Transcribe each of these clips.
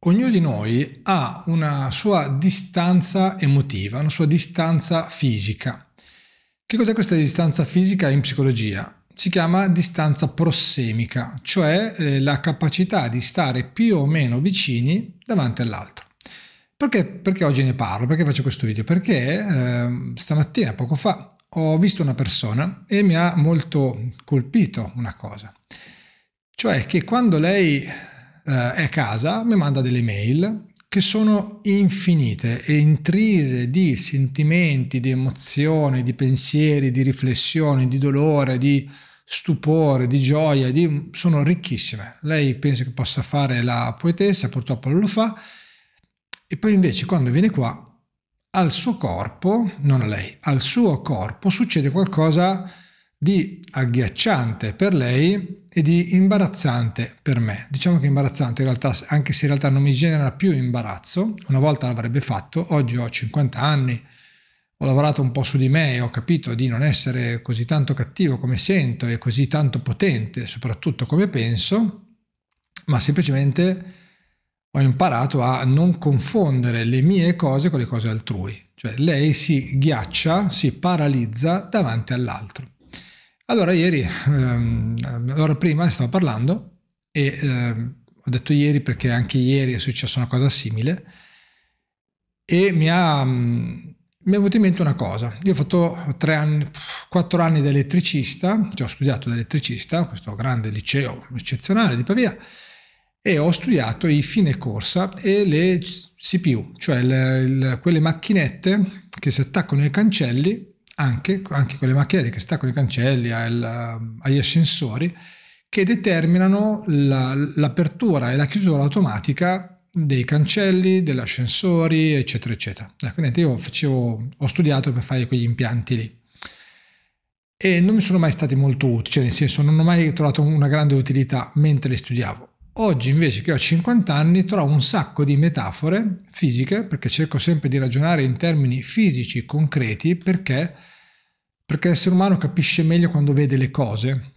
Ognuno di noi ha una sua distanza emotiva, una sua distanza fisica. Che cos'è questa distanza fisica in psicologia? Si chiama distanza prossemica, cioè eh, la capacità di stare più o meno vicini davanti all'altro. Perché, perché, oggi ne parlo? Perché faccio questo video? Perché eh, stamattina, poco fa, ho visto una persona e mi ha molto colpito una cosa. Cioè che quando lei eh, è a casa, mi manda delle mail che sono infinite e intrise di sentimenti, di emozioni, di pensieri, di riflessioni, di dolore, di stupore, di gioia, di... sono ricchissime. Lei pensa che possa fare la poetessa, purtroppo non lo fa, e poi invece quando viene qua, al suo corpo, non a lei, al suo corpo succede qualcosa di agghiacciante per lei e di imbarazzante per me. Diciamo che imbarazzante in realtà, anche se in realtà non mi genera più imbarazzo, una volta l'avrebbe fatto, oggi ho 50 anni, ho lavorato un po' su di me e ho capito di non essere così tanto cattivo come sento e così tanto potente, soprattutto come penso, ma semplicemente ho imparato a non confondere le mie cose con le cose altrui. Cioè lei si ghiaccia, si paralizza davanti all'altro allora ieri, ehm, allora prima stavo parlando e ehm, ho detto ieri perché anche ieri è successa una cosa simile e mi, ha, mm, mi è venuto in mente una cosa. Io ho fatto anni, quattro anni da elettricista, cioè ho studiato da elettricista, questo grande liceo eccezionale di Pavia, e ho studiato i fine corsa e le CPU, cioè le, le, quelle macchinette che si attaccano ai cancelli anche, anche con le macchine che sta con i cancelli, al, agli ascensori, che determinano la, l'apertura e la chiusura automatica dei cancelli, degli ascensori, eccetera, eccetera. Ecco, niente, io facevo, ho studiato per fare quegli impianti lì e non mi sono mai stati molto utili, cioè nel senso non ho mai trovato una grande utilità mentre li studiavo. Oggi invece che ho 50 anni trovo un sacco di metafore fisiche, perché cerco sempre di ragionare in termini fisici, concreti, perché? Perché l'essere umano capisce meglio quando vede le cose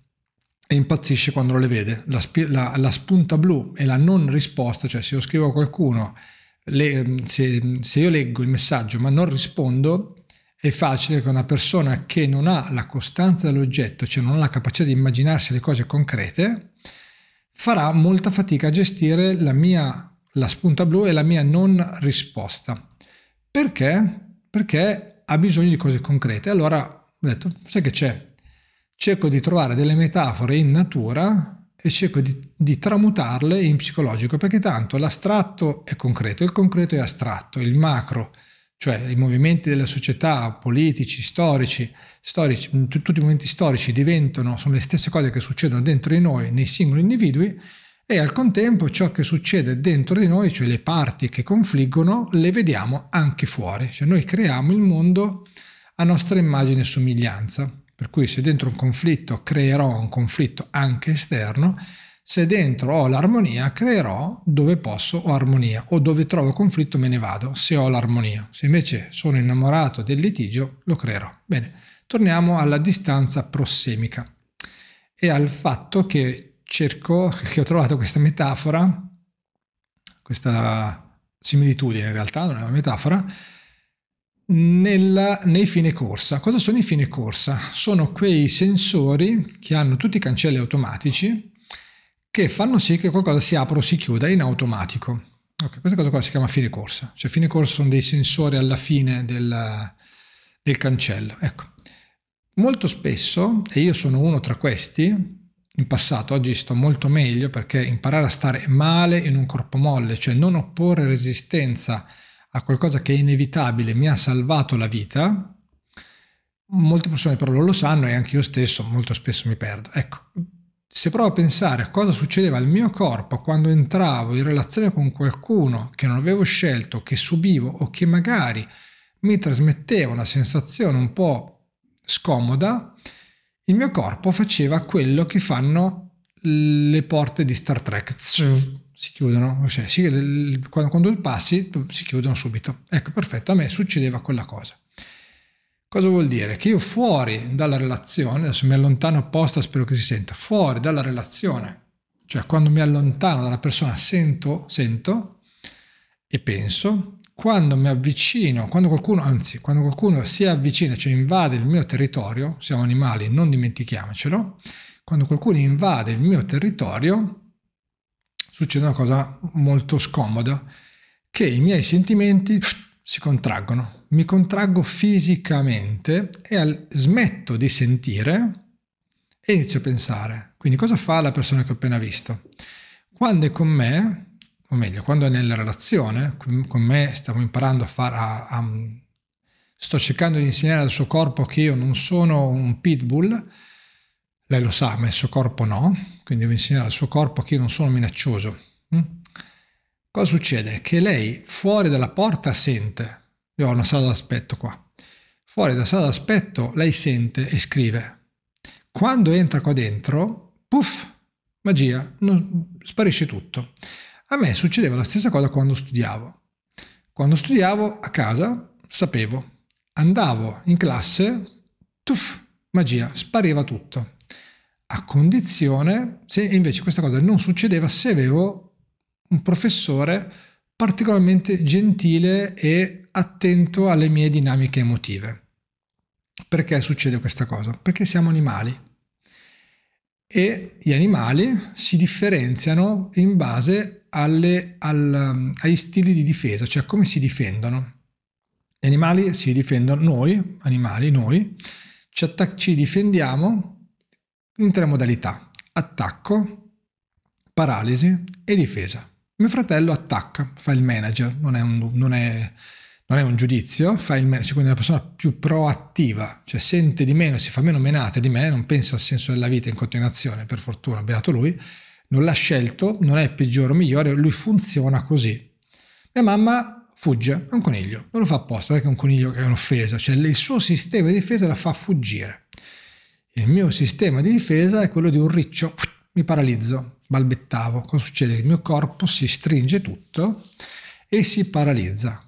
e impazzisce quando le vede. La, la, la spunta blu e la non risposta, cioè se io scrivo a qualcuno, le, se, se io leggo il messaggio ma non rispondo, è facile che una persona che non ha la costanza dell'oggetto, cioè non ha la capacità di immaginarsi le cose concrete, farà molta fatica a gestire la mia la spunta blu e la mia non risposta. Perché? Perché ha bisogno di cose concrete. Allora ho detto, sai che c'è? Cerco di trovare delle metafore in natura e cerco di, di, tramutarle in psicologico, perché tanto l'astratto è concreto, il concreto è astratto, il macro è cioè i movimenti della società, politici, storici, storici mm, t- tutti i movimenti storici diventano, sono le stesse cose che succedono dentro di noi, nei singoli individui, e al contempo ciò che succede dentro di noi, cioè le parti che confliggono, le vediamo anche fuori, cioè noi creiamo il mondo a nostra immagine e somiglianza, per cui se dentro un conflitto creerò un conflitto anche esterno, se dentro ho l'armonia creerò dove posso ho armonia o dove trovo conflitto me ne vado se ho l'armonia. Se invece sono innamorato del litigio lo creerò. Bene, torniamo alla distanza prossemica e al fatto che cerco, che ho trovato questa metafora, questa similitudine in realtà, non è una metafora, nella, nei fine corsa. Cosa sono i fine corsa? Sono quei sensori che hanno tutti i cancelli automatici che fanno sì che qualcosa si apra o si chiuda in automatico. Okay, questa cosa qua si chiama fine corsa, cioè fine corsa sono dei sensori alla fine del, del cancello. Ecco, molto spesso, e io sono uno tra questi, in passato, oggi sto molto meglio perché imparare a stare male in un corpo molle, cioè non opporre resistenza a qualcosa che è inevitabile, mi ha salvato la vita. Molte persone però non lo sanno e anche io stesso molto spesso mi perdo. Ecco, se provo a pensare a cosa succedeva al mio corpo quando entravo in relazione con qualcuno che non avevo scelto, che subivo o che magari mi trasmetteva una sensazione un po' scomoda, il mio corpo faceva quello che fanno le porte di Star Trek. Si chiudono, cioè, si, quando, quando passi si chiudono subito. Ecco, perfetto, a me succedeva quella cosa. Cosa vuol dire? Che io fuori dalla relazione, adesso mi allontano apposta, spero che si senta, fuori dalla relazione, cioè quando mi allontano dalla persona sento, sento e penso, quando mi avvicino, quando qualcuno, anzi, quando qualcuno si avvicina, cioè invade il mio territorio, siamo animali, non dimentichiamocelo, quando qualcuno invade il mio territorio succede una cosa molto scomoda, che i miei sentimenti si contraggono, mi contraggo fisicamente e al, smetto di sentire e inizio a pensare. Quindi cosa fa la persona che ho appena visto? Quando è con me, o meglio, quando è nella relazione, con me stiamo imparando a fare... A, a, sto cercando di insegnare al suo corpo che io non sono un pitbull, lei lo sa, ma il suo corpo no, quindi devo insegnare al suo corpo che io non sono minaccioso. Mm? Cosa succede? Che lei fuori dalla porta sente, io ho una sala d'aspetto qua, fuori dalla sala d'aspetto lei sente e scrive. Quando entra qua dentro, puff, magia, non, sparisce tutto. A me succedeva la stessa cosa quando studiavo. Quando studiavo a casa, sapevo. Andavo in classe, tuff, magia, spariva tutto. A condizione, se invece questa cosa non succedeva, se avevo un professore particolarmente gentile e attento alle mie dinamiche emotive. Perché succede questa cosa? Perché siamo animali e gli animali si differenziano in base alle, al, agli stili di difesa, cioè come si difendono. Gli animali si difendono, noi, animali, noi, ci, attac- ci difendiamo in tre modalità, attacco, paralisi e difesa. Mio fratello attacca, fa il manager, non è un, non è, non è un giudizio, fa il manager, quindi è una persona più proattiva, cioè sente di meno, si fa meno menate di me, non pensa al senso della vita in continuazione, per fortuna, beato lui, non l'ha scelto, non è peggiore o migliore, lui funziona così. Mia mamma fugge, è un coniglio, non lo fa apposta, perché è un coniglio che è un'offesa, cioè il suo sistema di difesa la fa fuggire. Il mio sistema di difesa è quello di un riccio, mi paralizzo, balbettavo. Cosa succede? il mio corpo si stringe tutto e si paralizza.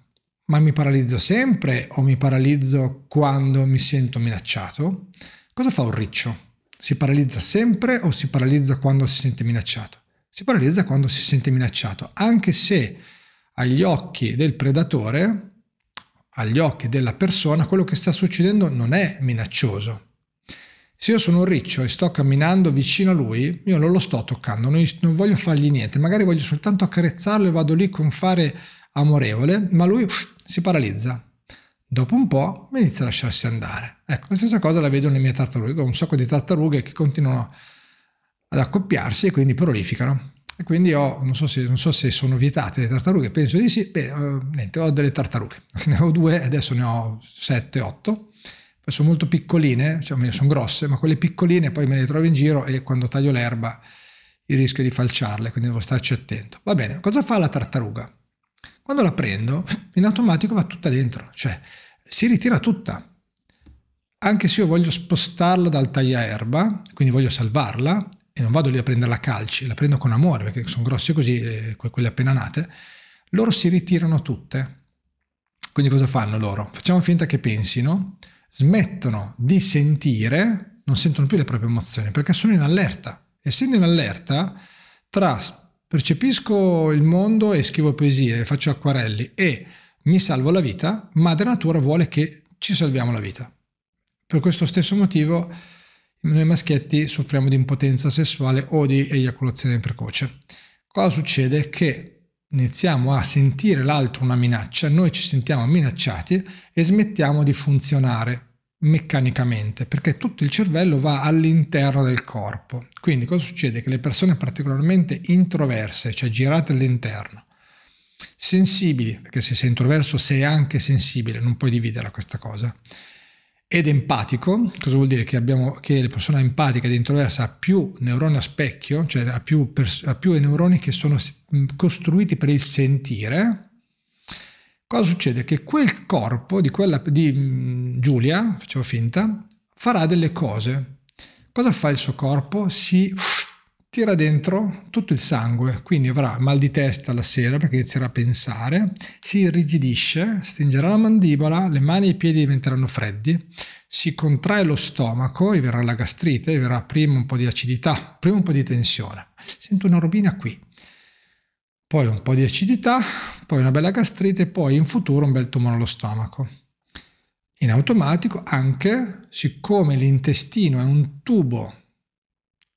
Ma mi paralizzo sempre o mi paralizzo quando mi sento minacciato? Cosa fa un riccio? Si paralizza sempre o si paralizza quando si sente minacciato? Si paralizza quando si sente minacciato, anche se agli occhi del predatore, agli occhi della persona, quello che sta succedendo non è minaccioso, se io sono un riccio e sto camminando vicino a lui, io non lo sto toccando, non, voglio fargli niente, magari voglio soltanto accarezzarlo e vado lì con fare amorevole, ma lui uff, si paralizza. Dopo un po' inizia a lasciarsi andare. Ecco, la stessa cosa la vedo nelle mie tartarughe, ho un sacco di tartarughe che continuano ad accoppiarsi e quindi prolificano. E quindi ho, non so se, non so se sono vietate le tartarughe, penso di sì, beh, eh, niente, ho delle tartarughe, ne ho due, adesso ne ho sette, otto sono molto piccoline, cioè sono grosse, ma quelle piccoline poi me le trovo in giro e quando taglio l'erba il rischio di falciarle, quindi devo starci attento. Va bene, cosa fa la tartaruga? Quando la prendo, in automatico va tutta dentro, cioè si ritira tutta. Anche se io voglio spostarla dal tagliaerba, quindi voglio salvarla, e non vado lì a prenderla a calci, la prendo con amore, perché sono grosse così, eh, quelle appena nate, loro si ritirano tutte. Quindi cosa fanno loro? Facciamo finta che pensino smettono di sentire, non sentono più le proprie emozioni perché sono in allerta. Essendo in allerta, tra percepisco il mondo e scrivo poesie, faccio acquarelli e mi salvo la vita, madre natura vuole che ci salviamo la vita. Per questo stesso motivo noi maschietti soffriamo di impotenza sessuale o di eiaculazione precoce. Cosa succede? Che iniziamo a sentire l'altro una minaccia, noi ci sentiamo minacciati e smettiamo di funzionare meccanicamente perché tutto il cervello va all'interno del corpo. Quindi cosa succede? Che le persone particolarmente introverse, cioè girate all'interno, sensibili, perché se sei introverso sei anche sensibile, non puoi dividere questa cosa, ed empatico, cosa vuol dire? Che, abbiamo, che la persona empatica ed introversa ha più neuroni a specchio, cioè ha più, pers- ha più neuroni che sono costruiti per il sentire. Cosa succede? Che quel corpo di, quella, di Giulia, facevo finta, farà delle cose. Cosa fa il suo corpo? Si tira dentro tutto il sangue, quindi avrà mal di testa la sera perché inizierà a pensare, si irrigidisce, stringerà la mandibola, le mani e i piedi diventeranno freddi, si contrae lo stomaco, e verrà la gastrite, e verrà prima un po' di acidità, prima un po' di tensione. Sento una robina qui, poi un po' di acidità, poi una bella gastrite, e poi in futuro un bel tumore allo stomaco. In automatico anche, siccome l'intestino è un tubo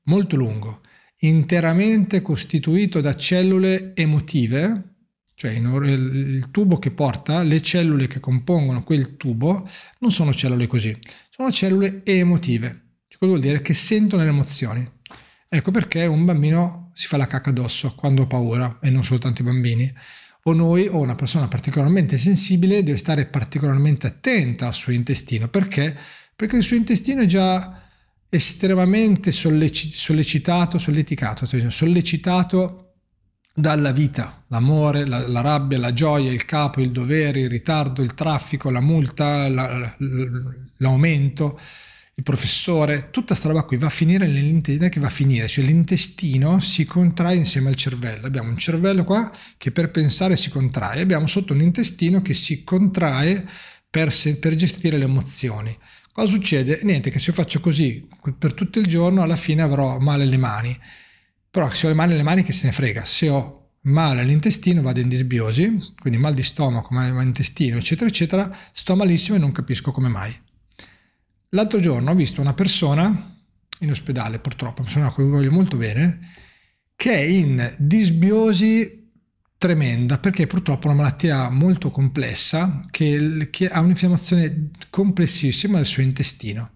molto lungo, interamente costituito da cellule emotive, cioè il tubo che porta, le cellule che compongono quel tubo, non sono cellule così, sono cellule emotive. Cosa vuol dire? Che sentono le emozioni. Ecco perché un bambino si fa la cacca addosso quando ha paura, e non soltanto i bambini. O noi, o una persona particolarmente sensibile, deve stare particolarmente attenta al suo intestino. Perché? Perché il suo intestino è già estremamente sollecitato, solleticato, sollecitato dalla vita, l'amore, la, la, rabbia, la gioia, il capo, il dovere, il ritardo, il traffico, la multa, la, l'aumento, il professore, tutta sta roba qui va a finire nell'intestino che va a finire, cioè l'intestino si contrae insieme al cervello, abbiamo un cervello qua che per pensare si contrae, abbiamo sotto un intestino che si contrae per, se, per gestire le emozioni. Cosa succede? Niente, che se io faccio così per tutto il giorno, alla fine avrò male le mani. Però se ho le mani alle mani che se ne frega, se ho male all'intestino vado in disbiosi, quindi mal di stomaco, mal all'intestino, eccetera, eccetera, sto malissimo e non capisco come mai. L'altro giorno ho visto una persona in ospedale, purtroppo, una persona a cui voglio molto bene, che è in disbiosi tremenda perché purtroppo è una malattia molto complessa che, che ha un'infiammazione complessissima del suo intestino.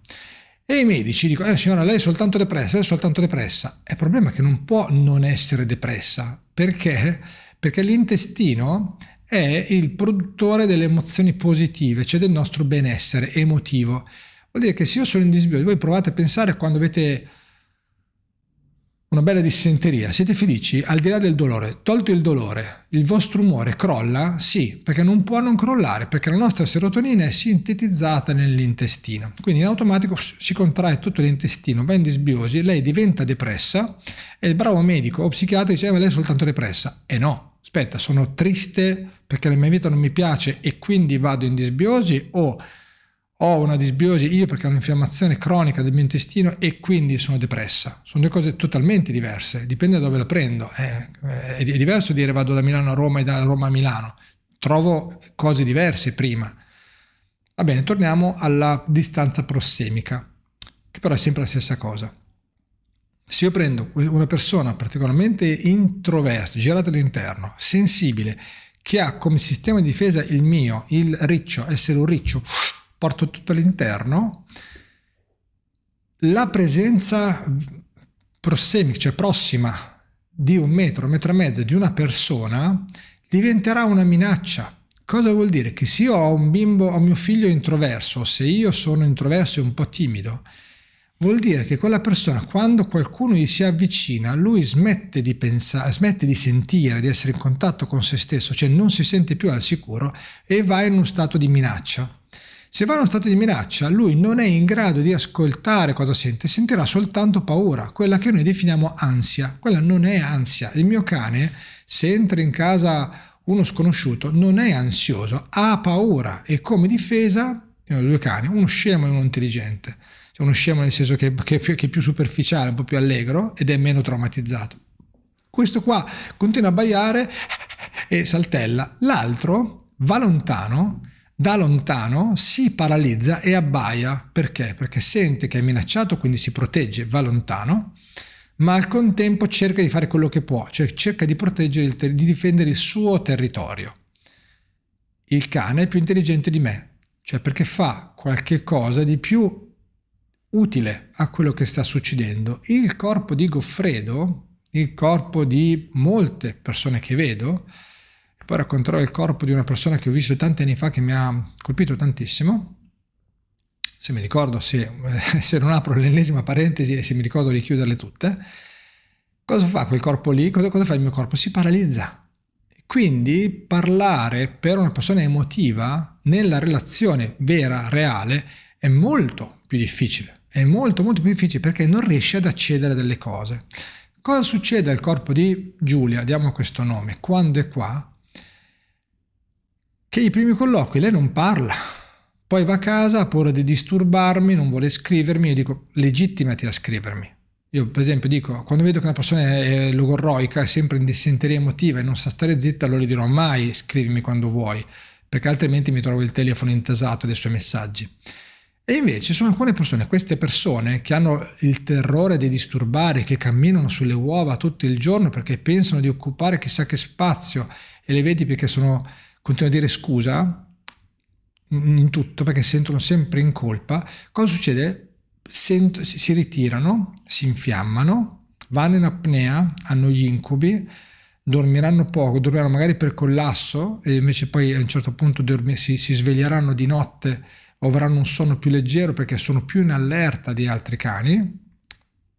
E i medici dicono, eh signora, lei è soltanto depressa, lei è soltanto depressa. È il problema che non può non essere depressa. Perché? Perché l'intestino è il produttore delle emozioni positive, cioè del nostro benessere emotivo. Vuol dire che se io sono in disbiosi, voi provate a pensare quando avete una bella dissenteria, siete felici al di là del dolore, tolto il dolore, il vostro umore crolla? Sì, perché non può non crollare, perché la nostra serotonina è sintetizzata nell'intestino, quindi in automatico si contrae tutto l'intestino, va in disbiosi, lei diventa depressa e il bravo medico o psichiatra dice, eh, ma lei è soltanto depressa. E no, aspetta, sono triste perché la mia vita non mi piace e quindi vado in disbiosi o ho una disbiosi io perché ho un'infiammazione cronica del mio intestino e quindi sono depressa. Sono due cose totalmente diverse, dipende da dove la prendo. È, eh. è diverso dire vado da Milano a Roma e da Roma a Milano. Trovo cose diverse prima. Va bene, torniamo alla distanza prossemica, che però è sempre la stessa cosa. Se io prendo una persona particolarmente introversa, girata all'interno, sensibile, che ha come sistema di difesa il mio, il riccio, essere un riccio, porto tutto all'interno, la presenza prossemica, cioè prossima, di un metro, un metro e mezzo di una persona diventerà una minaccia. Cosa vuol dire? Che se io ho un bimbo, ho mio figlio introverso, se io sono introverso e un po' timido, vuol dire che quella persona, quando qualcuno gli si avvicina, lui smette di pensare, smette di sentire, di essere in contatto con se stesso, cioè non si sente più al sicuro e va in uno stato di minaccia. Se va in uno stato di minaccia, lui non è in grado di ascoltare cosa sente, sentirà soltanto paura, quella che noi definiamo ansia. Quella non è ansia. Il mio cane, se entra in casa uno sconosciuto, non è ansioso, ha paura e come difesa, due cani, uno scemo e uno intelligente. Cioè uno scemo nel senso che, che, che è più superficiale, un po' più allegro ed è meno traumatizzato. Questo qua continua a baiare e saltella. L'altro va lontano da lontano si paralizza e abbaia. Perché? Perché sente che è minacciato, quindi si protegge, va lontano, ma al contempo cerca di fare quello che può, cioè cerca di proteggere, ter- di difendere il suo territorio. Il cane è più intelligente di me, cioè perché fa qualche cosa di più utile a quello che sta succedendo. Il corpo di Goffredo, il corpo di molte persone che vedo, poi racconterò il corpo di una persona che ho visto tanti anni fa che mi ha colpito tantissimo, se mi ricordo, se, se non apro l'ennesima parentesi e se mi ricordo di chiuderle tutte, cosa fa quel corpo lì? Cosa, cosa fa il mio corpo? Si paralizza. Quindi parlare per una persona emotiva nella relazione vera, reale, è molto più difficile. È molto, molto più difficile perché non riesce ad accedere a delle cose. Cosa succede al corpo di Giulia? Diamo questo nome. Quando è qua, che i primi colloqui lei non parla. Poi va a casa, ha paura di disturbarmi, non vuole scrivermi, io dico legittimati a scrivermi. Io per esempio dico, quando vedo che una persona è logorroica, è sempre in dissenteria emotiva e non sa stare zitta, allora gli dirò mai scrivimi quando vuoi, perché altrimenti mi trovo il telefono intasato dei suoi messaggi. E invece ci sono alcune persone, queste persone che hanno il terrore di disturbare, che camminano sulle uova tutto il giorno perché pensano di occupare chissà che spazio e le vedi perché sono continuo a dire scusa in tutto perché sentono sempre in colpa, cosa succede? Sento, si ritirano, si infiammano, vanno in apnea, hanno gli incubi, dormiranno poco, dormiranno magari per collasso e invece poi a un certo punto dormi- si, si sveglieranno di notte o avranno un sonno più leggero perché sono più in allerta di altri cani.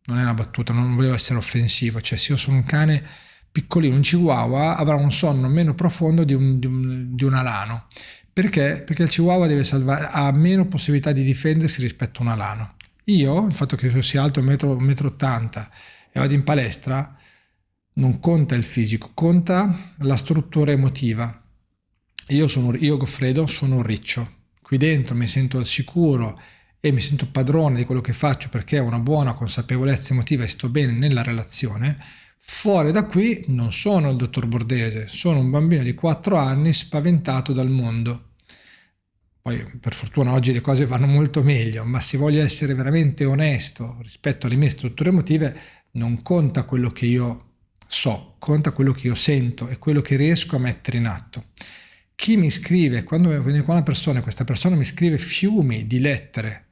Non è una battuta, non volevo essere offensivo, cioè se io sono un cane piccolino, un chihuahua, avrà un sonno meno profondo di un, di un, di un alano. Perché? Perché il chihuahua salvare, ha meno possibilità di difendersi rispetto a un alano. Io, il fatto che io sia alto 1,80 m e vado in palestra, non conta il fisico, conta la struttura emotiva. Io, sono, io Goffredo, sono un riccio. Qui dentro mi sento al sicuro e mi sento padrone di quello che faccio perché ho una buona consapevolezza emotiva e sto bene nella relazione Fuori da qui non sono il dottor Bordese, sono un bambino di 4 anni spaventato dal mondo. Poi per fortuna oggi le cose vanno molto meglio, ma se voglio essere veramente onesto rispetto alle mie strutture emotive, non conta quello che io so, conta quello che io sento e quello che riesco a mettere in atto. Chi mi scrive, quando vengo qua una persona, questa persona mi scrive fiumi di lettere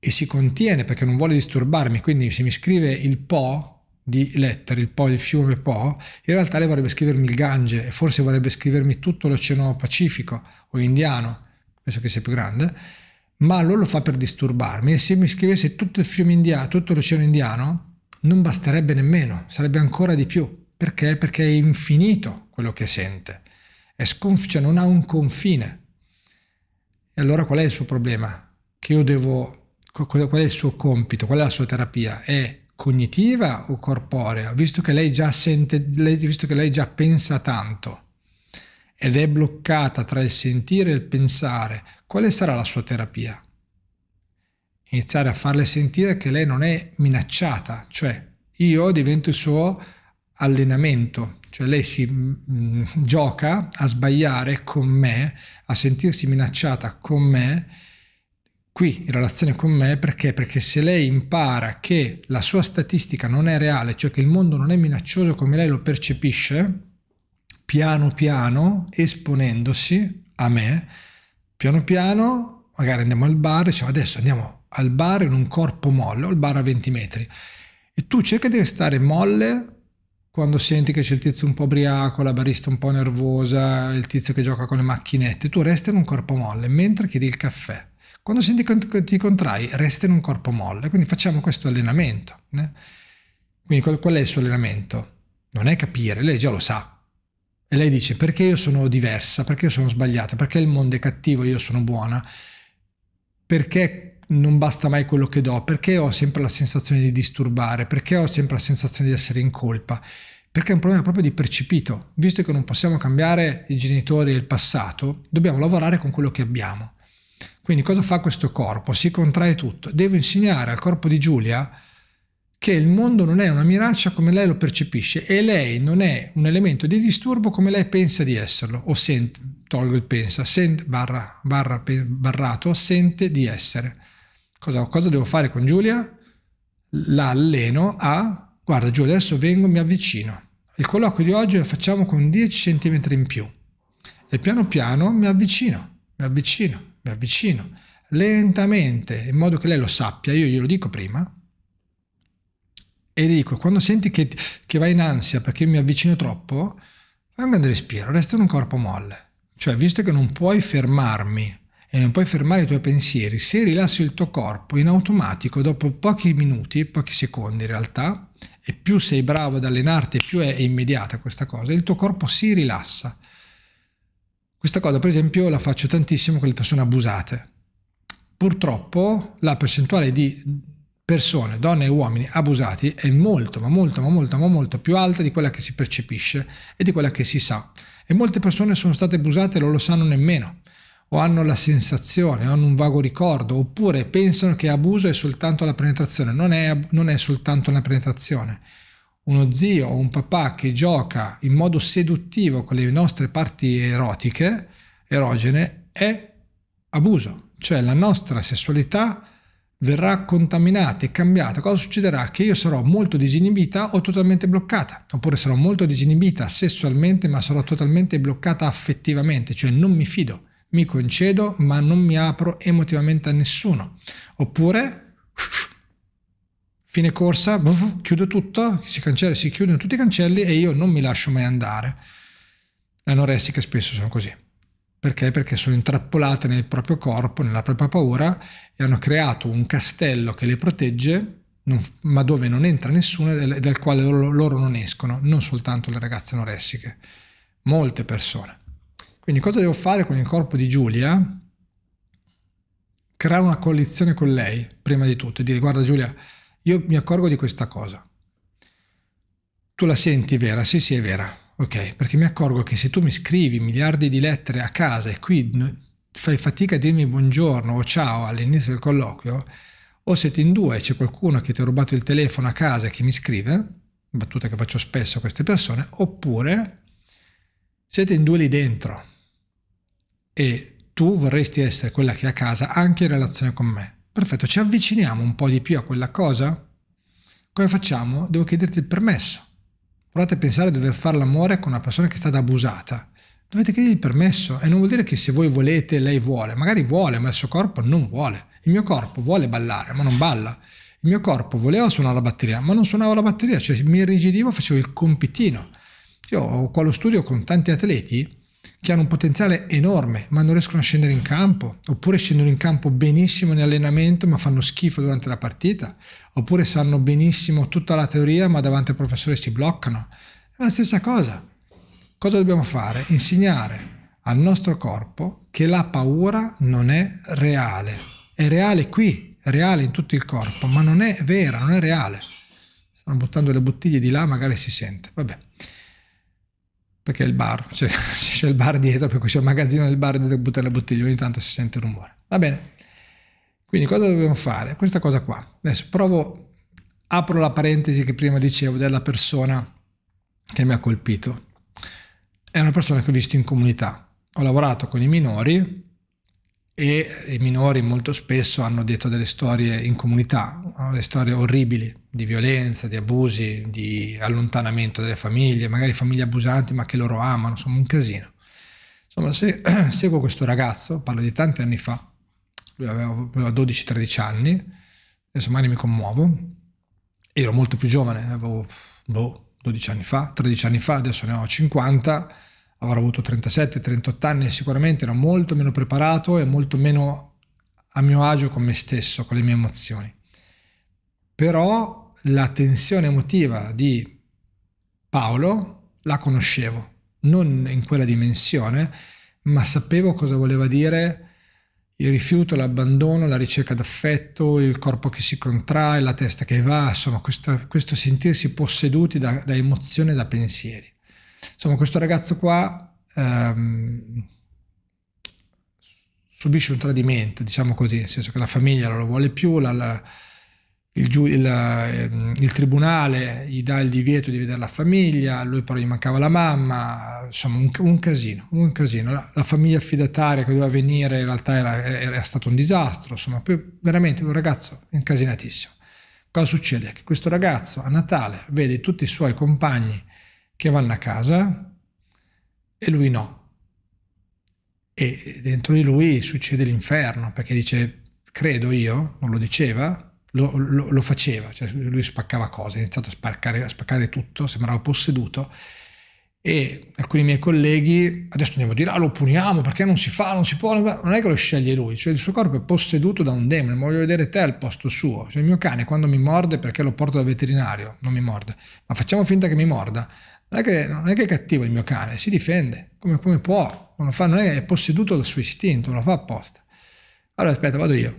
e si contiene perché non vuole disturbarmi, quindi se mi scrive il po', di lettere, il Po, il fiume Po, in realtà lei vorrebbe scrivermi il Gange e forse vorrebbe scrivermi tutto l'Oceano Pacifico o Indiano, penso che sia più grande, ma lui lo fa per disturbarmi e se mi scrivesse tutto il fiume Indiano, tutto l'Oceano Indiano, non basterebbe nemmeno, sarebbe ancora di più. Perché? Perché è infinito quello che sente, è sconf- cioè non ha un confine. E allora qual è il suo problema? Che io devo, qual è il suo compito, qual è la sua terapia? È cognitiva o corporea, visto che lei già sente, visto che lei già pensa tanto ed è bloccata tra il sentire e il pensare, quale sarà la sua terapia? Iniziare a farle sentire che lei non è minacciata, cioè io divento il suo allenamento, cioè lei si mh, mm, mm, gioca a sbagliare con me, a sentirsi minacciata con me qui in relazione con me perché? Perché se lei impara che la sua statistica non è reale, cioè che il mondo non è minaccioso come lei lo percepisce, piano piano, esponendosi a me, piano piano, magari andiamo al bar, diciamo adesso andiamo al bar in un corpo molle, o al bar a 20 metri, e tu cerca di restare molle quando senti che c'è il tizio un po' briaco, la barista un po' nervosa, il tizio che gioca con le macchinette, tu resti in un corpo molle mentre chiedi il caffè quando senti che ti contrai, resta in un corpo molle, quindi facciamo questo allenamento. Eh? Quindi qual è il suo allenamento? Non è capire, lei già lo sa. E lei dice perché io sono diversa, perché io sono sbagliata, perché il mondo è cattivo, io sono buona, perché non basta mai quello che do, perché ho sempre la sensazione di disturbare, perché ho sempre la sensazione di essere in colpa, perché è un problema proprio di percepito. Visto che non possiamo cambiare i genitori e il passato, dobbiamo lavorare con quello che abbiamo. Quindi cosa fa questo corpo? Si contrae tutto. Devo insegnare al corpo di Giulia che il mondo non è una minaccia come lei lo percepisce e lei non è un elemento di disturbo come lei pensa di esserlo o sente, tolgo il pensa, sent, barra, barra, barrato, sente di essere. Cosa, cosa devo fare con Giulia? La alleno a, guarda Giulia adesso vengo, mi avvicino. Il colloquio di oggi lo facciamo con 10 cm in più e piano piano mi avvicino, mi avvicino, mi avvicino lentamente, in modo che lei lo sappia, io glielo dico prima, e le dico, quando senti che, che vai in ansia perché mi avvicino troppo, fai un grande respiro, resta in un corpo molle. Cioè, visto che non puoi fermarmi e non puoi fermare i tuoi pensieri, se rilassi il tuo corpo in automatico, dopo pochi minuti, pochi secondi in realtà, e più sei bravo ad allenarti, più è immediata questa cosa, il tuo corpo si rilassa questa cosa, per esempio, la faccio tantissimo con le persone abusate. Purtroppo la percentuale di persone, donne e uomini abusati è molto, ma molto, ma molto, ma molto più alta di quella che si percepisce e di quella che si sa. E molte persone sono state abusate e non lo sanno nemmeno o hanno la sensazione, o hanno un vago ricordo, oppure pensano che abuso è soltanto la penetrazione, non è, non è soltanto una penetrazione uno zio o un papà che gioca in modo seduttivo con le nostre parti erotiche, erogene, è abuso. Cioè la nostra sessualità verrà contaminata e cambiata. Cosa succederà? Che io sarò molto disinibita o totalmente bloccata. Oppure sarò molto disinibita sessualmente ma sarò totalmente bloccata affettivamente. Cioè non mi fido, mi concedo ma non mi apro emotivamente a nessuno. Oppure fine corsa, buf, chiudo tutto, si, cancella, si chiudono tutti i cancelli e io non mi lascio mai andare. Le anoressiche spesso sono così. Perché? Perché sono intrappolate nel proprio corpo, nella propria paura e hanno creato un castello che le protegge, non, ma dove non entra nessuno e dal quale loro, loro non escono, non soltanto le ragazze anoressiche, molte persone. Quindi cosa devo fare con il corpo di Giulia? Creare una coalizione con lei, prima di tutto, e dire guarda Giulia, io mi accorgo di questa cosa. Tu la senti vera? Sì, sì, è vera. Ok, perché mi accorgo che se tu mi scrivi miliardi di lettere a casa e qui fai fatica a dirmi buongiorno o ciao all'inizio del colloquio, o siete in due e c'è qualcuno che ti ha rubato il telefono a casa e che mi scrive, battuta che faccio spesso a queste persone, oppure siete in due lì dentro e tu vorresti essere quella che è a casa anche in relazione con me. Perfetto, ci avviciniamo un po' di più a quella cosa? Come facciamo? Devo chiederti il permesso. Provate a pensare di dover fare l'amore con una persona che è stata abusata. Dovete chiedere il permesso e non vuol dire che se voi volete lei vuole. Magari vuole, ma il suo corpo non vuole. Il mio corpo vuole ballare, ma non balla. Il mio corpo voleva suonare la batteria, ma non suonava la batteria, cioè mi irrigidivo, facevo il compitino. Io ho qua lo studio con tanti atleti che hanno un potenziale enorme ma non riescono a scendere in campo, oppure scendono in campo benissimo in allenamento ma fanno schifo durante la partita, oppure sanno benissimo tutta la teoria ma davanti al professore si bloccano. È la stessa cosa. Cosa dobbiamo fare? Insegnare al nostro corpo che la paura non è reale. È reale qui, è reale in tutto il corpo, ma non è vera, non è reale. Stanno buttando le bottiglie di là, magari si sente. Vabbè perché è il bar, cioè, c'è il bar dietro, per cui c'è il magazzino del bar dove buttare le bottiglie, ogni tanto si sente il rumore. Va bene. Quindi cosa dobbiamo fare? Questa cosa qua. Adesso provo, apro la parentesi che prima dicevo della persona che mi ha colpito. È una persona che ho visto in comunità. Ho lavorato con i minori e i minori molto spesso hanno detto delle storie in comunità, delle storie orribili di violenza, di abusi, di allontanamento delle famiglie, magari famiglie abusanti ma che loro amano, insomma un casino. Insomma, se, seguo questo ragazzo, parlo di tanti anni fa, lui aveva, aveva 12-13 anni, adesso magari mi commuovo, ero molto più giovane, avevo boh, 12 anni fa, 13 anni fa, adesso ne ho 50 avrà avuto 37-38 anni e sicuramente ero molto meno preparato e molto meno a mio agio con me stesso, con le mie emozioni. Però la tensione emotiva di Paolo la conoscevo, non in quella dimensione, ma sapevo cosa voleva dire il rifiuto, l'abbandono, la ricerca d'affetto, il corpo che si contrae, la testa che va, insomma questo, questo sentirsi posseduti da, da emozioni e da pensieri. Insomma, questo ragazzo qua ehm, subisce un tradimento, diciamo così, nel senso che la famiglia non lo vuole più, la, la, il, il, ehm, il, tribunale gli dà il divieto di vedere la famiglia, lui però gli mancava la mamma, insomma un, un casino, un casino. La, la, famiglia affidataria che doveva venire in realtà era, era stato un disastro, insomma veramente un ragazzo incasinatissimo. Cosa succede? Che questo ragazzo a Natale vede tutti i suoi compagni che vanno a casa e lui no. E dentro di lui succede l'inferno perché dice, credo io, non lo diceva, lo, lo, lo, faceva, cioè lui spaccava cose, ha iniziato a spaccare, a spaccare, tutto, sembrava posseduto. E alcuni miei colleghi, adesso andiamo di là, lo puniamo perché non si fa, non si può, non è che lo sceglie lui, cioè il suo corpo è posseduto da un demone, voglio vedere te al posto suo, cioè il mio cane quando mi morde perché lo porto dal veterinario, non mi morde, ma facciamo finta che mi morda, non è, che, non è che è cattivo il mio cane, si difende come, come può, non, fa, non è, è posseduto dal suo istinto, non lo fa apposta. Allora aspetta, vado io.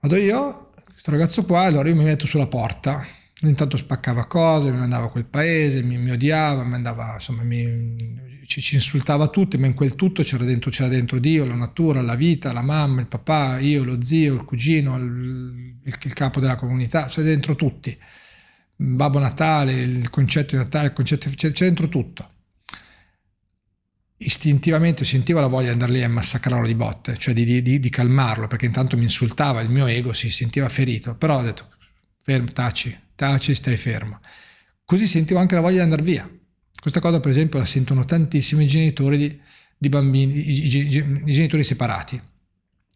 Vado io, questo ragazzo qua, allora io mi metto sulla porta. Lui intanto spaccava cose, mi mandava a quel paese, mi, mi odiava, mi andava, insomma, mi, ci, ci, insultava tutti, ma in quel tutto c'era dentro, c'era dentro Dio, la natura, la vita, la mamma, il papà, io, lo zio, il cugino, il, il capo della comunità, c'era dentro tutti. Babbo Natale, il concetto di Natale, il concetto di c'è dentro tutto. Istintivamente sentivo la voglia di andare lì a massacrarlo di botte, cioè di, di, di, calmarlo, perché intanto mi insultava, il mio ego si sentiva ferito, però ho detto, fermo, taci, taci, stai fermo. Così sentivo anche la voglia di andare via. Questa cosa, per esempio, la sentono tantissimi i genitori di, di bambini, i, i, i genitori separati,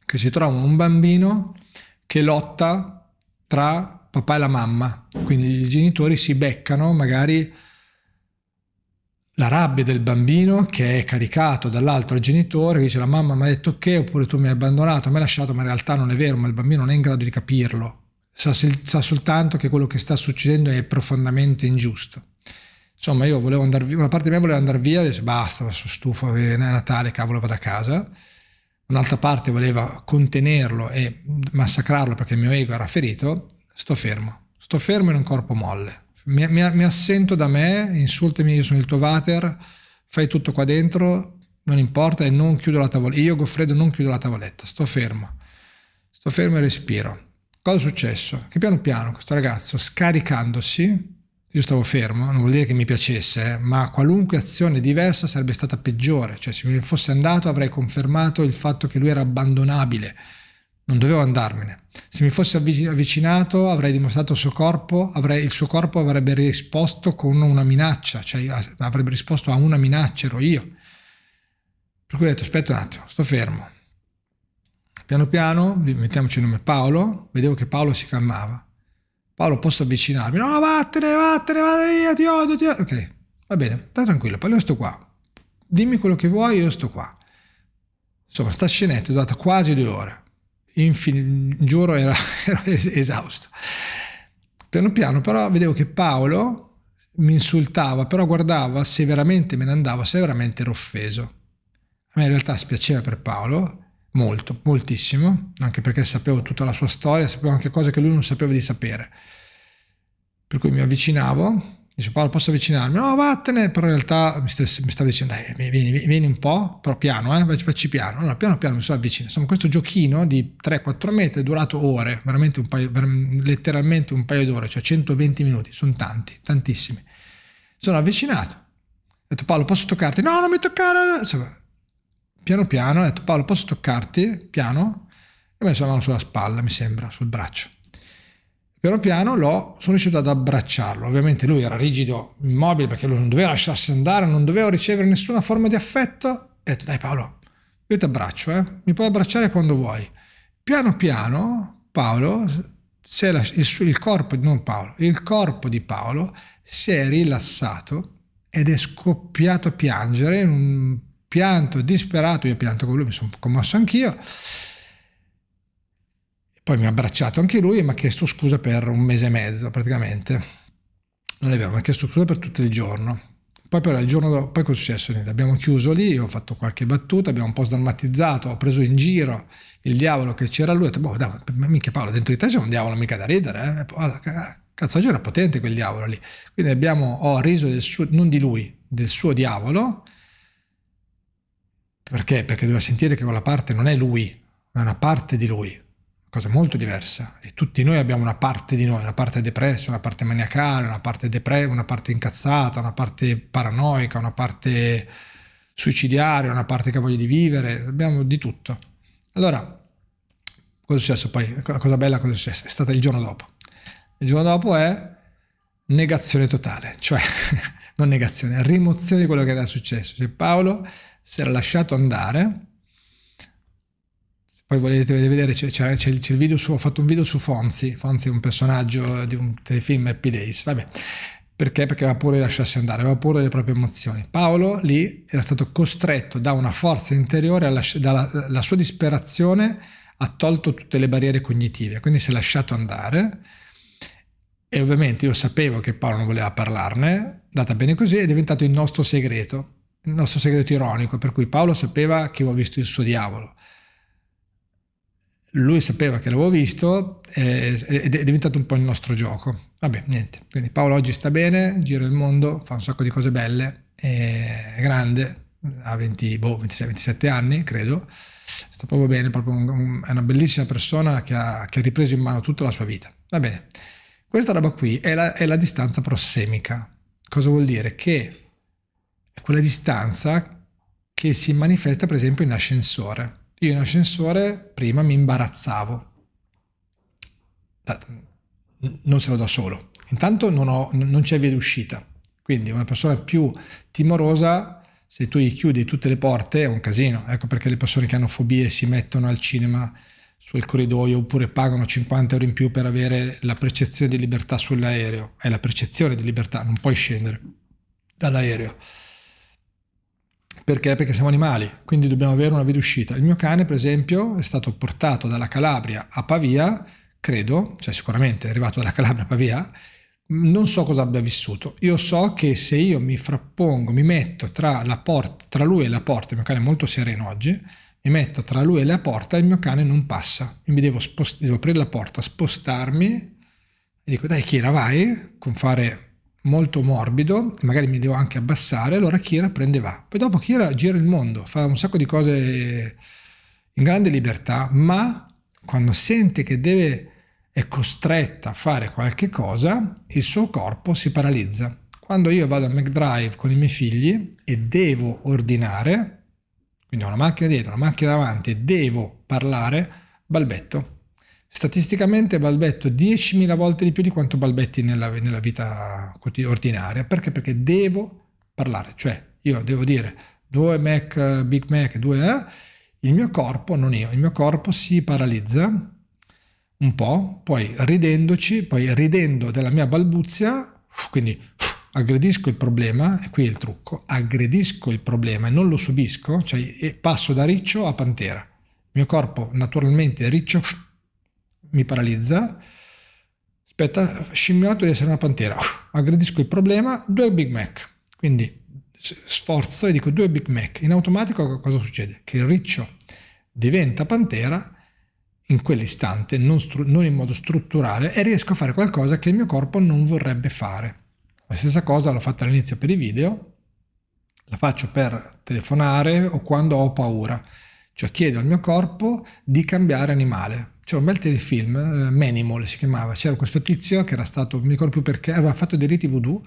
che si trovano un bambino che lotta tra papà e la mamma, quindi i genitori si beccano magari la rabbia del bambino che è caricato dall'altro genitore che dice la mamma mi ha detto che oppure tu mi hai abbandonato, mi hai lasciato, ma in realtà non è vero, ma il bambino non è in grado di capirlo, sa, sa soltanto che quello che sta succedendo è profondamente ingiusto. Insomma, io volevo andare via, una parte di me voleva andare via, dice basta, sono stufo, è Natale, cavolo, vado a casa. Un'altra parte voleva contenerlo e massacrarlo perché il mio ego era ferito sto fermo, sto fermo in un corpo molle, mi, mi, mi assento da me, insultami, io sono il tuo vater, fai tutto qua dentro, non importa e non chiudo la tavoletta, io Goffredo non chiudo la tavoletta, sto fermo, sto fermo e respiro. Cosa è successo? Che piano piano questo ragazzo scaricandosi, io stavo fermo, non vuol dire che mi piacesse, eh, ma qualunque azione diversa sarebbe stata peggiore, cioè se mi fosse andato avrei confermato il fatto che lui era abbandonabile, non dovevo andarmene. Se mi fossi avvicinato avrei dimostrato il suo corpo, avrei, il suo corpo avrebbe risposto con una minaccia, cioè avrebbe risposto a una minaccia, ero io. Per cui ho detto aspetta un attimo, sto fermo. Piano piano, mettiamoci il nome Paolo, vedevo che Paolo si calmava. Paolo posso avvicinarmi? No, vattene, vattene, vado via, ti odio, ti odio. Ok, va bene, sta tranquillo, poi io sto qua. Dimmi quello che vuoi, io sto qua. Insomma, sta scenetta è durata quasi due ore infin- giuro era, era esausto. Piano piano però vedevo che Paolo mi insultava, però guardava se veramente me ne andavo, se veramente ero offeso. A me in realtà spiaceva per Paolo, molto, moltissimo, anche perché sapevo tutta la sua storia, sapevo anche cose che lui non sapeva di sapere. Per cui mi avvicinavo Dice Paolo, posso avvicinarmi? No, vattene, però in realtà mi, sta dicendo, dai, vieni, vieni, un po', però piano, eh, facci piano. Allora, piano piano mi sono avvicinato. Insomma, questo giochino di 3-4 metri è durato ore, veramente un paio, letteralmente un paio d'ore, cioè 120 minuti, sono tanti, tantissimi. Sono avvicinato. Ho detto Paolo, posso toccarti? No, non mi toccare. Insomma, piano piano, ho detto Paolo, posso toccarti? Piano. E mi sono sulla spalla, mi sembra, sul braccio piano piano l'ho, sono riuscito ad abbracciarlo. Ovviamente lui era rigido, immobile, perché lui non doveva lasciarsi andare, non doveva ricevere nessuna forma di affetto. E ho detto, dai Paolo, io ti abbraccio, eh? mi puoi abbracciare quando vuoi. Piano piano Paolo, la, il, suo, il, corpo, Paolo, il corpo di Paolo si è rilassato ed è scoppiato a piangere in un pianto disperato. Io pianto con lui, mi sono commosso anch'io. Poi mi ha abbracciato anche lui e mi ha chiesto scusa per un mese e mezzo praticamente. Non è vero, mi ha chiesto scusa per tutto il giorno. Poi però il giorno dopo, poi cosa è successo? Niente, abbiamo chiuso lì, ho fatto qualche battuta, abbiamo un po' sdrammatizzato, ho preso in giro il diavolo che c'era lui, ho detto, boh, dai, mica Paolo, dentro di te c'è un diavolo mica da ridere, eh? Ah, ah, cazzo, oggi era potente quel diavolo lì. Quindi abbiamo, ho riso suo, non di lui, del suo diavolo, perché? Perché doveva sentire che quella parte non è lui, è una parte di lui cosa molto diversa e tutti noi abbiamo una parte di noi, una parte depressa, una parte maniacale, una parte, depre- una parte incazzata, una parte paranoica, una parte suicidiaria, una parte che ha voglia di vivere, abbiamo di tutto. Allora, cosa è successo poi? La Cosa bella cosa è successo? È stata il giorno dopo. Il giorno dopo è negazione totale, cioè non negazione, rimozione di quello che era successo. Cioè Paolo si era lasciato andare poi volete vedere, c'è, c'è, c'è, il video su, ho fatto un video su Fonzi, Fonzi è un personaggio di un telefilm Happy Days, vabbè, perché? Perché aveva pure di lasciarsi andare, aveva pure delle proprie emozioni. Paolo lì era stato costretto da una forza interiore, lasci- dalla la sua disperazione ha tolto tutte le barriere cognitive, quindi si è lasciato andare e ovviamente io sapevo che Paolo non voleva parlarne, data bene così, è diventato il nostro segreto, il nostro segreto ironico, per cui Paolo sapeva che avevo visto il suo diavolo lui sapeva che l'avevo visto eh, ed è diventato un po' il nostro gioco. Vabbè, niente. Quindi Paolo oggi sta bene, gira il mondo, fa un sacco di cose belle, è grande, ha 20, boh, 26, 27 anni, credo. Sta proprio bene, proprio un, è una bellissima persona che ha, che ha, ripreso in mano tutta la sua vita. Va bene. Questa roba qui è la, è la distanza prossemica. Cosa vuol dire? Che è quella distanza che si manifesta per esempio in ascensore io in ascensore prima mi imbarazzavo. Non sono da solo. Intanto non, ho, non c'è via d'uscita. Quindi una persona più timorosa, se tu gli chiudi tutte le porte, è un casino. Ecco perché le persone che hanno fobie si mettono al cinema sul corridoio oppure pagano 50 euro in più per avere la percezione di libertà sull'aereo. È la percezione di libertà, non puoi scendere dall'aereo. Perché? Perché siamo animali, quindi dobbiamo avere una via d'uscita. Il mio cane, per esempio, è stato portato dalla Calabria a Pavia, credo, cioè sicuramente è arrivato dalla Calabria a Pavia, non so cosa abbia vissuto. Io so che se io mi frappongo, mi metto tra, porta, tra lui e la porta, il mio cane è molto sereno oggi, mi metto tra lui e la porta e il mio cane non passa. Quindi devo, spost- devo aprire la porta, spostarmi e dico dai Kira vai, con fare molto morbido, magari mi devo anche abbassare, allora Kira prende va. Poi dopo Kira gira il mondo, fa un sacco di cose in grande libertà, ma quando sente che deve, è costretta a fare qualche cosa, il suo corpo si paralizza. Quando io vado a McDrive con i miei figli e devo ordinare, quindi ho una macchina dietro, una macchina davanti e devo parlare, balbetto Statisticamente balbetto 10.000 volte di più di quanto balbetti nella, nella vita ordinaria. Perché? Perché devo parlare. Cioè, io devo dire due Mac, Big Mac, due... Eh? Il mio corpo, non io, il mio corpo si paralizza un po', poi ridendoci, poi ridendo della mia balbuzia, quindi aggredisco il problema, e qui è il trucco, aggredisco il problema e non lo subisco, cioè passo da riccio a pantera. Il mio corpo naturalmente è riccio mi paralizza. Aspetta, scimmionato di essere una pantera. Uff, aggredisco il problema, due Big Mac. Quindi sforzo e dico due Big Mac. In automatico cosa succede? Che il riccio diventa pantera in quell'istante, non, stru- non in modo strutturale, e riesco a fare qualcosa che il mio corpo non vorrebbe fare. La stessa cosa l'ho fatta all'inizio per i video, la faccio per telefonare o quando ho paura. Cioè chiedo al mio corpo di cambiare animale c'è un bel telefilm, eh, Manimal si chiamava, c'era questo tizio che era stato, non mi ricordo più perché, aveva fatto dei riti voodoo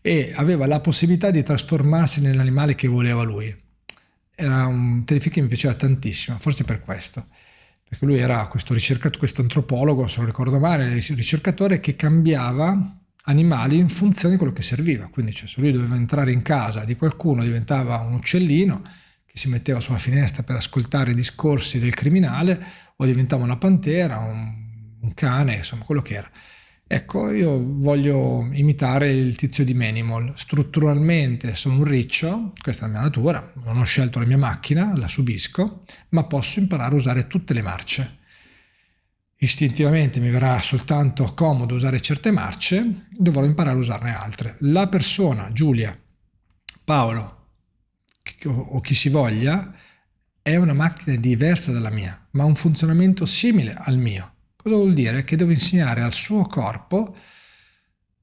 e aveva la possibilità di trasformarsi nell'animale che voleva lui. Era un telefilm che mi piaceva tantissimo, forse per questo, perché lui era questo ricercatore, questo antropologo, se non ricordo male, ricercatore che cambiava animali in funzione di quello che serviva. Quindi cioè, se lui doveva entrare in casa di qualcuno, diventava un uccellino, si metteva sulla finestra per ascoltare i discorsi del criminale o diventava una pantera, un, un cane, insomma quello che era. Ecco, io voglio imitare il tizio di Manimal. Strutturalmente sono un riccio, questa è la mia natura, non ho scelto la mia macchina, la subisco, ma posso imparare a usare tutte le marce. Istintivamente mi verrà soltanto comodo usare certe marce, dovrò imparare a usarne altre. La persona, Giulia, Paolo, o chi si voglia è una macchina diversa dalla mia, ma ha un funzionamento simile al mio. Cosa vuol dire? Che devo insegnare al suo corpo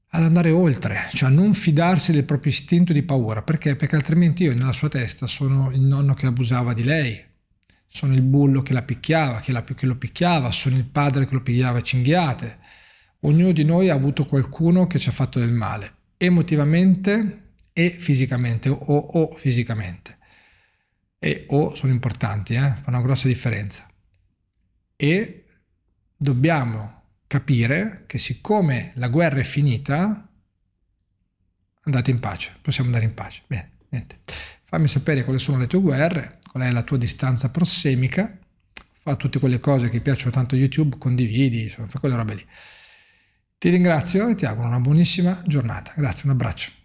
ad andare oltre, cioè a non fidarsi del proprio istinto di paura, perché? Perché altrimenti io nella sua testa sono il nonno che abusava di lei, sono il bullo che la picchiava, che, la, che lo picchiava, sono il padre che lo pigliava a cinghiate. Ognuno di noi ha avuto qualcuno che ci ha fatto del male. Emotivamente e fisicamente o, o fisicamente. E o sono importanti, eh? fa una grossa differenza. E dobbiamo capire che siccome la guerra è finita, andate in pace, possiamo andare in pace. Bene, niente. Fammi sapere quali sono le tue guerre, qual è la tua distanza prossemica, fa tutte quelle cose che piacciono tanto YouTube, condividi, insomma, fa quelle robe lì. Ti ringrazio e ti auguro una buonissima giornata. Grazie, un abbraccio.